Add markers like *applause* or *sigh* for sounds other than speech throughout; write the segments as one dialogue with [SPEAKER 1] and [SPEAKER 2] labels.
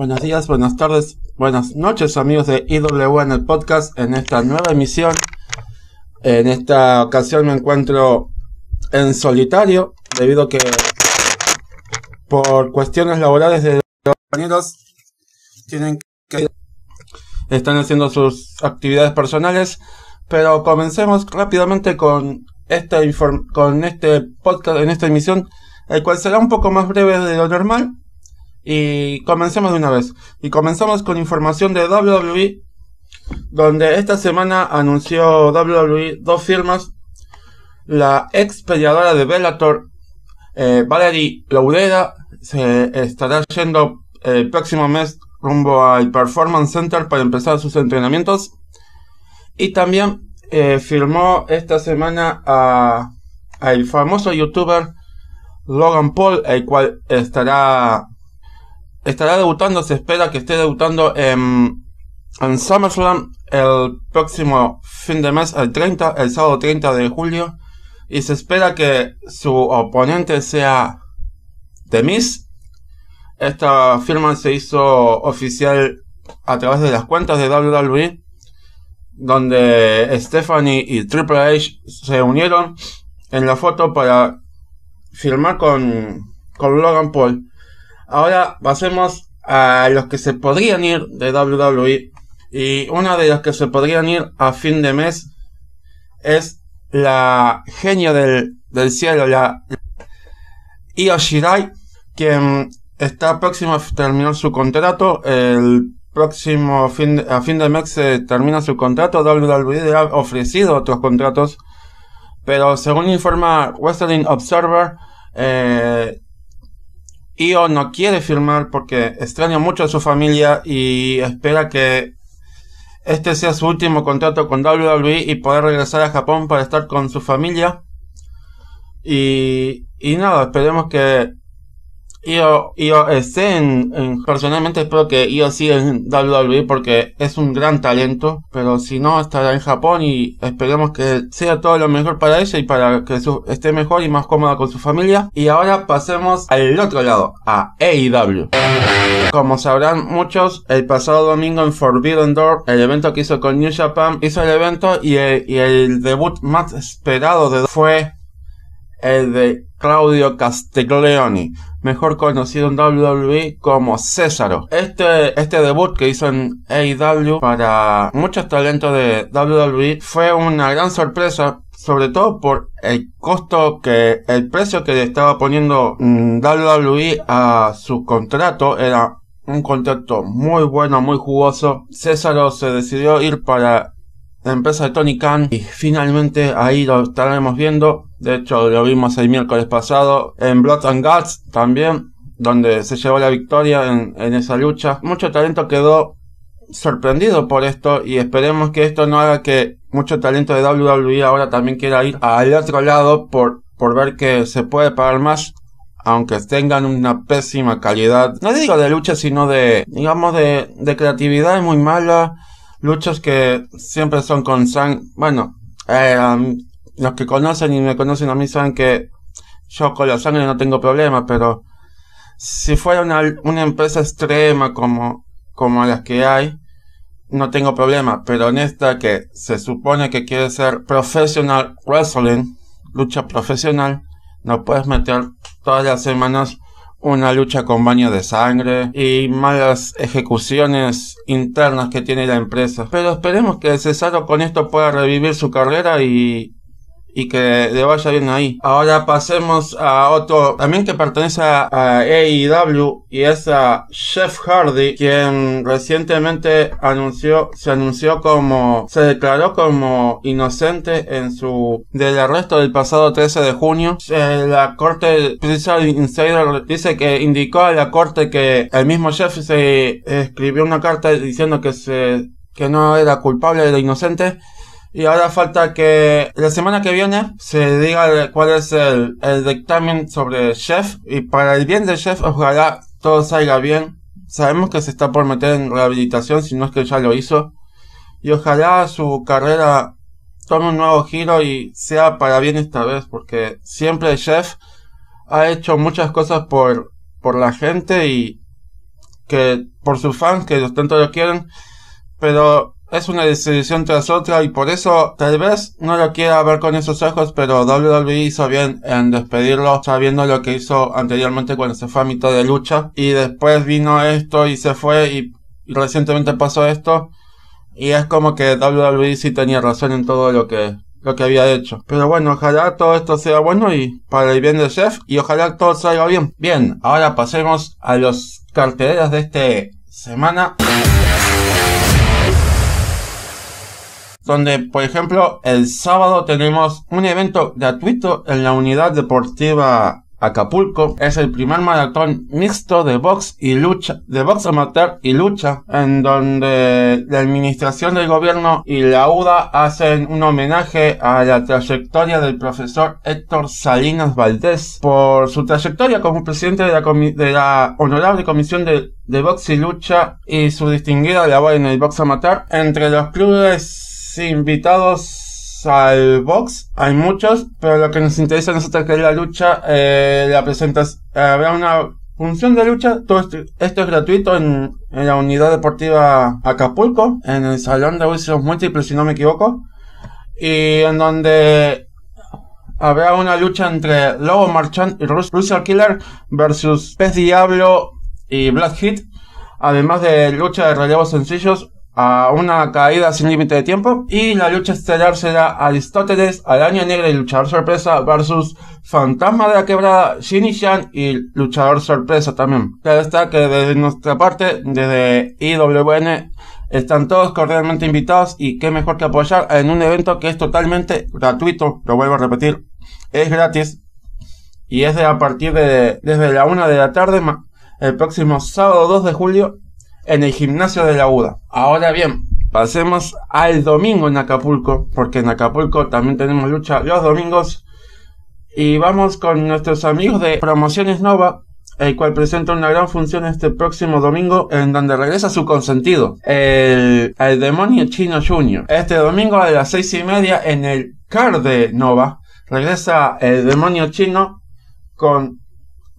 [SPEAKER 1] Buenos días, buenas tardes, buenas noches amigos de IW en el podcast, en esta nueva emisión. En esta ocasión me encuentro en solitario, debido a que por cuestiones laborales de los compañeros tienen que están haciendo sus actividades personales, pero comencemos rápidamente con esta con este podcast en esta emisión, el cual será un poco más breve de lo normal, y comencemos de una vez. Y comenzamos con información de WWE, donde esta semana anunció WWE dos firmas. La ex peleadora de Bellator, eh, Valerie Laudera, se estará yendo eh, el próximo mes rumbo al Performance Center para empezar sus entrenamientos. Y también eh, firmó esta semana a, al famoso youtuber Logan Paul, el cual estará estará debutando, se espera que esté debutando en, en SummerSlam el próximo fin de mes, el 30, el sábado 30 de julio. Y se espera que su oponente sea The Miss. Esta firma se hizo oficial a través de las cuentas de WWE, donde Stephanie y Triple H se unieron en la foto para firmar con, con Logan Paul. Ahora pasemos a los que se podrían ir de WWE. Y una de las que se podrían ir a fin de mes es la genio del, cielo, la Io Shirai, quien está próximo a terminar su contrato. El próximo fin a fin de mes se termina su contrato. WWE le ha ofrecido otros contratos. Pero según informa Wrestling Observer, eh, Io no quiere firmar porque extraña mucho a su familia y espera que este sea su último contrato con WWE y poder regresar a Japón para estar con su familia. Y, y nada, esperemos que yo, yo esté en, personalmente espero que yo siga en WWE porque es un gran talento, pero si no, estará en Japón y esperemos que sea todo lo mejor para ella y para que esté mejor y más cómoda con su familia. Y ahora pasemos al otro lado, a AEW. Como sabrán muchos, el pasado domingo en Forbidden Door, el evento que hizo con New Japan, hizo el evento y el, y el debut más esperado de fue el de Claudio Castiglioni, mejor conocido en WWE como Césaro. Este, este debut que hizo en AEW para muchos talentos de WWE fue una gran sorpresa, sobre todo por el costo que, el precio que le estaba poniendo mm, WWE a su contrato era un contrato muy bueno, muy jugoso. Césaro se decidió ir para empresa de Tony Khan y finalmente ahí lo estaremos viendo. De hecho, lo vimos el miércoles pasado en Blood and Guts también, donde se llevó la victoria en, esa lucha. Mucho talento quedó sorprendido por esto y esperemos que esto no haga que mucho talento de WWE ahora también quiera ir al otro lado por, por ver que se puede pagar más aunque tengan una pésima calidad. No digo de lucha, sino de, digamos, de, de creatividad muy mala luchas que siempre son con sangre, Bueno, eh, um, los que conocen y me conocen a mí saben que yo con la sangre no tengo problema, pero si fuera una, empresa extrema como, como las que hay, no tengo problema. Pero en esta que se supone que quiere ser profesional wrestling, lucha profesional, no puedes meter todas las semanas una lucha con baño de sangre y malas ejecuciones internas que tiene la empresa. Pero esperemos que Cesaro con esto pueda revivir su carrera y y que le vaya bien ahí. Ahora pasemos a otro también que pertenece a AEW y es a Jeff Hardy, quien recientemente anunció, se anunció como, se declaró como inocente en su, del arresto del pasado 13 de junio. Eh, la corte Prison Insider dice que indicó a la corte que el mismo Jeff se escribió una carta diciendo que se, que no era culpable, era inocente y ahora falta que la semana que viene se diga cuál es el, el dictamen sobre Chef. Y para el bien de Chef, ojalá todo salga bien. Sabemos que se está por meter en rehabilitación, si no es que ya lo hizo. Y ojalá su carrera tome un nuevo giro y sea para bien esta vez, porque siempre Chef ha hecho muchas cosas por, por la gente y que por sus fans, que los tanto lo quieren, pero es una decisión tras otra y por eso tal vez no lo quiera ver con esos ojos, pero WWE hizo bien en despedirlo sabiendo lo que hizo anteriormente cuando se fue a mitad de lucha y después vino esto y se fue y, recientemente pasó esto y es como que WWE sí tenía razón en todo lo que lo que había hecho. Pero bueno, ojalá todo esto sea bueno y para el bien de Jeff y ojalá todo salga bien. Bien, ahora pasemos a los carteleras de este semana. donde, por ejemplo, el sábado tenemos un evento gratuito en la unidad deportiva Acapulco. Es el primer maratón mixto de box y lucha, de box amateur y lucha, en donde la administración del gobierno y la UDA hacen un homenaje a la trayectoria del profesor Héctor Salinas Valdés por su trayectoria como presidente de la, honorable comisión de, de box y lucha y su distinguida labor en el box amateur entre los clubes invitados al box, hay muchos, pero lo que nos interesa a nosotros que la lucha, eh, la presentas, habrá una función de lucha, todo esto, es gratuito en, la unidad deportiva Acapulco, en el salón de usos múltiples si no me equivoco, y en donde habrá una lucha entre Lobo Marchand y Russell Killer versus Pez Diablo y Black Hit, además de lucha de relevos sencillos, una caída sin límite de tiempo. Y la lucha estelar será Aristóteles, Araña Negra y Luchador Sorpresa versus Fantasma de la Quebrada, shin y Luchador Sorpresa también. Claro está que desde nuestra parte, desde IWN, están todos cordialmente invitados y qué mejor que apoyar en un evento que es totalmente gratuito, lo vuelvo a repetir, es gratis y es de a partir de desde la 1 de la tarde el próximo sábado 2 de julio en el gimnasio de la UDA. Ahora bien, pasemos al domingo en Acapulco, porque en Acapulco también tenemos lucha los domingos. Y vamos con nuestros amigos de Promociones Nova, el cual presenta una gran función este próximo domingo en donde regresa su consentido, el, demonio chino Junior. Este domingo a las seis y media en el CAR de Nova regresa el demonio chino con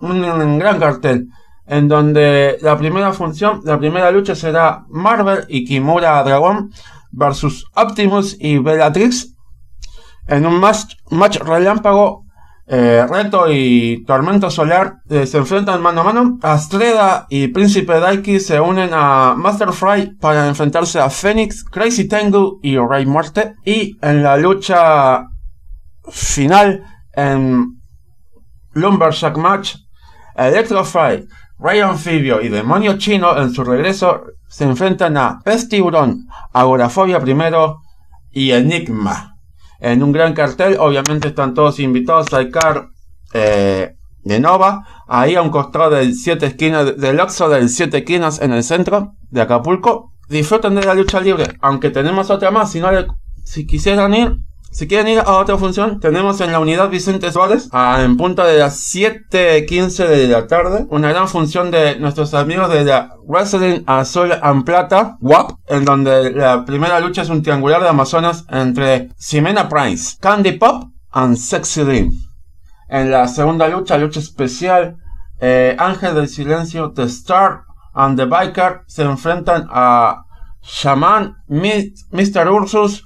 [SPEAKER 1] un gran cartel en donde la primera función, la primera lucha será Marvel y Kimura Dragón versus Optimus y Bellatrix en un match, relámpago. Eh, reto y Tormento Solar eh, se enfrentan mano a mano. Astreda y Príncipe Daiki se unen a Master Fry para enfrentarse a Phoenix, Crazy Tengu y Rey Muerte. Y en la lucha final en Lumberjack Match, Electrofy Rey Anfibio y Demonio Chino en su regreso se enfrentan a Pez Agorafobia primero y Enigma. En un gran cartel, obviamente están todos invitados al car eh, de Nova, ahí a un costado del siete esquinas, del Oxo del 7 Esquinas en el centro de Acapulco. Disfruten de la lucha libre, aunque tenemos otra más, si no si quisieran ir, si quieren ir a otra función, tenemos en la unidad Vicente Suárez, en punta de las 7.15 de la tarde, una gran función de nuestros amigos de la Wrestling Azul and Plata, WAP, en donde la primera lucha es un triangular de Amazonas entre Ximena Price, Candy Pop and Sexy Dream. En la segunda lucha, lucha especial, eh, Ángel del Silencio, The Star and the Biker se enfrentan a Shaman, Mr. Ursus,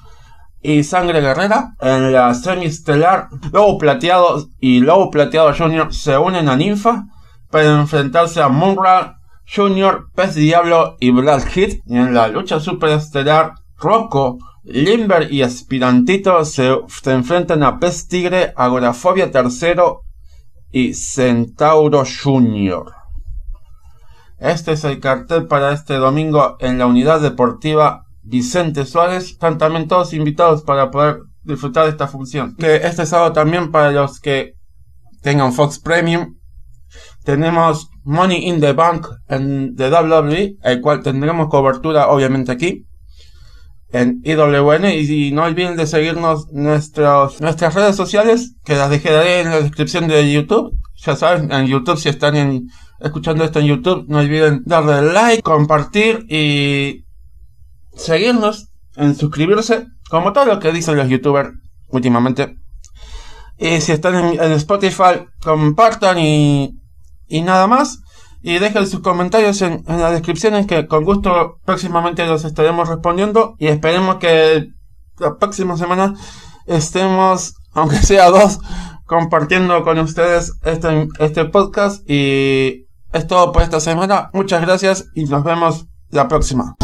[SPEAKER 1] y Sangre Guerrera en la estelar Lobo Plateado y Lobo Plateado Jr. se unen a Ninfa para enfrentarse a Munra Jr., Pez Diablo y Black Hit. Y en la lucha superestelar, Rocco, Limber y Aspirantito se, enfrentan a Pez Tigre, Agorafobia III y Centauro Jr. Este es el cartel para este domingo en la unidad deportiva Vicente Suárez. Están también todos invitados para poder disfrutar de esta función. Que este sábado también para los que tengan Fox Premium tenemos Money in the Bank en de WWE, el cual tendremos cobertura obviamente aquí en IWN y, no olviden de seguirnos nuestros, nuestras redes sociales que las dejaré en la descripción de YouTube. Ya saben, en YouTube si están escuchando esto en YouTube, no olviden darle like, compartir y seguirnos, en suscribirse, como todo lo que dicen los youtubers últimamente. Y si están en, Spotify, compartan y, nada más. Y dejen sus comentarios en, en, las descripciones que con gusto próximamente los estaremos respondiendo. Y esperemos que la próxima semana estemos, *laughs* aunque sea dos, compartiendo con ustedes este, este podcast. Y es todo por esta semana. Muchas gracias y nos vemos la próxima.